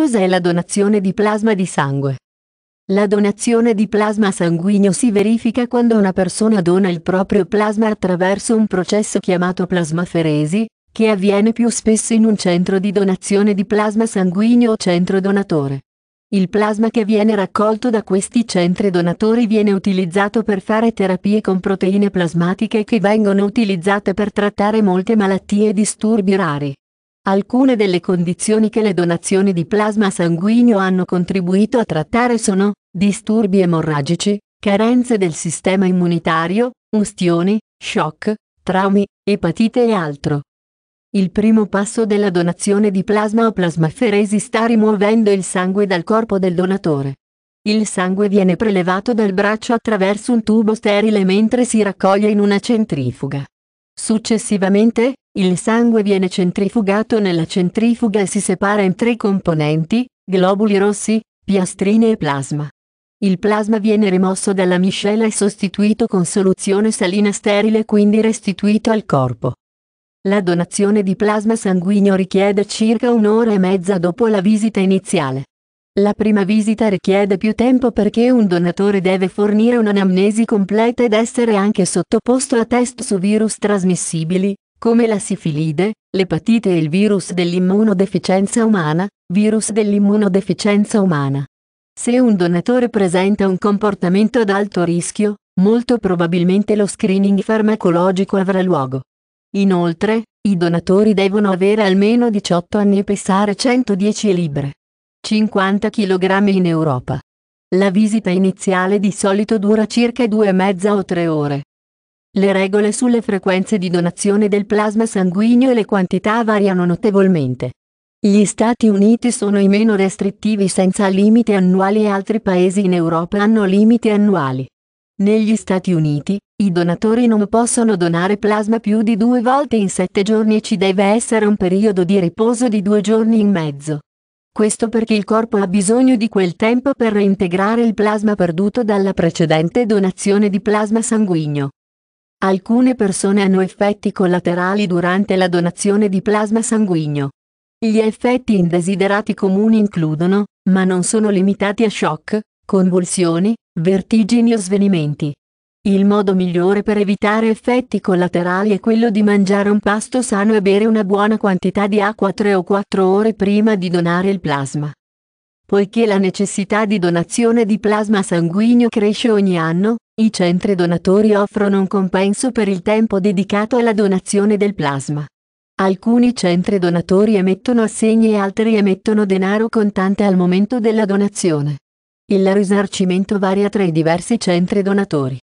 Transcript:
Cos'è la donazione di plasma di sangue? La donazione di plasma sanguigno si verifica quando una persona dona il proprio plasma attraverso un processo chiamato plasmaferesi, che avviene più spesso in un centro di donazione di plasma sanguigno o centro donatore. Il plasma che viene raccolto da questi centri donatori viene utilizzato per fare terapie con proteine plasmatiche che vengono utilizzate per trattare molte malattie e disturbi rari. Alcune delle condizioni che le donazioni di plasma sanguigno hanno contribuito a trattare sono disturbi emorragici, carenze del sistema immunitario, ustioni, shock, traumi, epatite e altro. Il primo passo della donazione di plasma o plasmaferesi sta rimuovendo il sangue dal corpo del donatore. Il sangue viene prelevato dal braccio attraverso un tubo sterile mentre si raccoglie in una centrifuga. Successivamente, il sangue viene centrifugato nella centrifuga e si separa in tre componenti, globuli rossi, piastrine e plasma. Il plasma viene rimosso dalla miscela e sostituito con soluzione salina sterile e quindi restituito al corpo. La donazione di plasma sanguigno richiede circa un'ora e mezza dopo la visita iniziale. La prima visita richiede più tempo perché un donatore deve fornire un'anamnesi completa ed essere anche sottoposto a test su virus trasmissibili, come la sifilide, l'epatite e il virus dell'immunodeficienza umana, virus dell'immunodeficienza umana. Se un donatore presenta un comportamento ad alto rischio, molto probabilmente lo screening farmacologico avrà luogo. Inoltre, i donatori devono avere almeno 18 anni e pesare 110 libbre. 50 kg in Europa. La visita iniziale di solito dura circa due e mezza o tre ore. Le regole sulle frequenze di donazione del plasma sanguigno e le quantità variano notevolmente. Gli Stati Uniti sono i meno restrittivi senza limiti annuali e altri paesi in Europa hanno limiti annuali. Negli Stati Uniti, i donatori non possono donare plasma più di due volte in sette giorni e ci deve essere un periodo di riposo di due giorni in mezzo. Questo perché il corpo ha bisogno di quel tempo per reintegrare il plasma perduto dalla precedente donazione di plasma sanguigno. Alcune persone hanno effetti collaterali durante la donazione di plasma sanguigno. Gli effetti indesiderati comuni includono, ma non sono limitati a shock, convulsioni, vertigini o svenimenti. Il modo migliore per evitare effetti collaterali è quello di mangiare un pasto sano e bere una buona quantità di acqua 3 o 4 ore prima di donare il plasma. Poiché la necessità di donazione di plasma sanguigno cresce ogni anno, i centri donatori offrono un compenso per il tempo dedicato alla donazione del plasma. Alcuni centri donatori emettono assegni e altri emettono denaro contante al momento della donazione. Il risarcimento varia tra i diversi centri donatori.